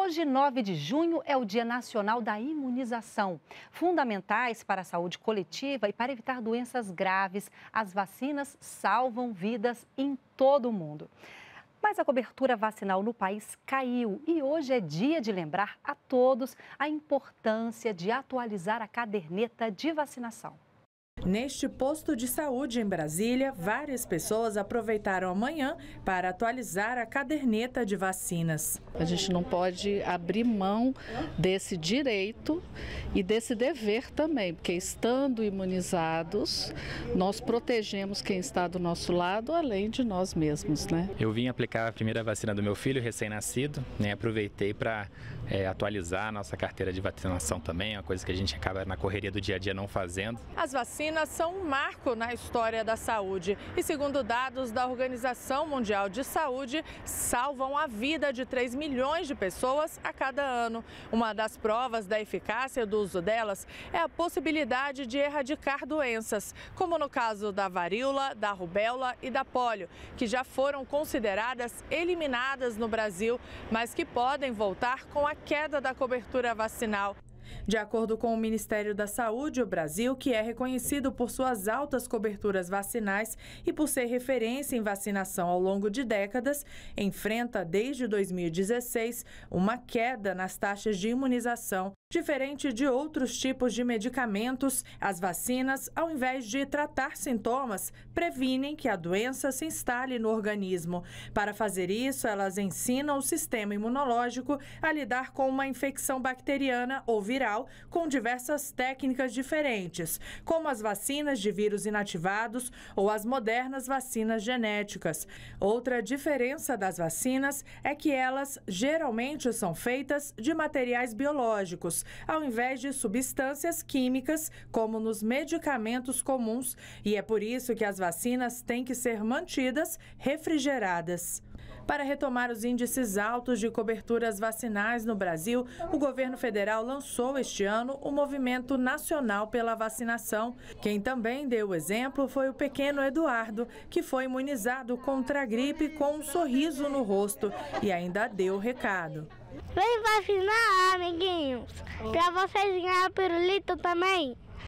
Hoje, 9 de junho, é o Dia Nacional da Imunização. Fundamentais para a saúde coletiva e para evitar doenças graves, as vacinas salvam vidas em todo o mundo. Mas a cobertura vacinal no país caiu e hoje é dia de lembrar a todos a importância de atualizar a caderneta de vacinação. Neste posto de saúde em Brasília, várias pessoas aproveitaram amanhã para atualizar a caderneta de vacinas. A gente não pode abrir mão desse direito e desse dever também, porque estando imunizados, nós protegemos quem está do nosso lado, além de nós mesmos. Né? Eu vim aplicar a primeira vacina do meu filho, recém-nascido, né? aproveitei para é, atualizar a nossa carteira de vacinação também, é uma coisa que a gente acaba na correria do dia a dia não fazendo. As vacinas vacinação um marco na história da saúde e, segundo dados da Organização Mundial de Saúde, salvam a vida de 3 milhões de pessoas a cada ano. Uma das provas da eficácia do uso delas é a possibilidade de erradicar doenças, como no caso da varíola, da rubéola e da polio, que já foram consideradas eliminadas no Brasil, mas que podem voltar com a queda da cobertura vacinal. De acordo com o Ministério da Saúde, o Brasil, que é reconhecido por suas altas coberturas vacinais e por ser referência em vacinação ao longo de décadas, enfrenta desde 2016 uma queda nas taxas de imunização. Diferente de outros tipos de medicamentos, as vacinas, ao invés de tratar sintomas, previnem que a doença se instale no organismo. Para fazer isso, elas ensinam o sistema imunológico a lidar com uma infecção bacteriana ou viral viral com diversas técnicas diferentes, como as vacinas de vírus inativados ou as modernas vacinas genéticas. Outra diferença das vacinas é que elas geralmente são feitas de materiais biológicos, ao invés de substâncias químicas, como nos medicamentos comuns, e é por isso que as vacinas têm que ser mantidas refrigeradas. Para retomar os índices altos de coberturas vacinais no Brasil, o governo federal lançou este ano o Movimento Nacional pela Vacinação. Quem também deu o exemplo foi o pequeno Eduardo, que foi imunizado contra a gripe com um sorriso no rosto e ainda deu o recado. Vem vacinar, amiguinhos, para vocês ganharem pirulito também.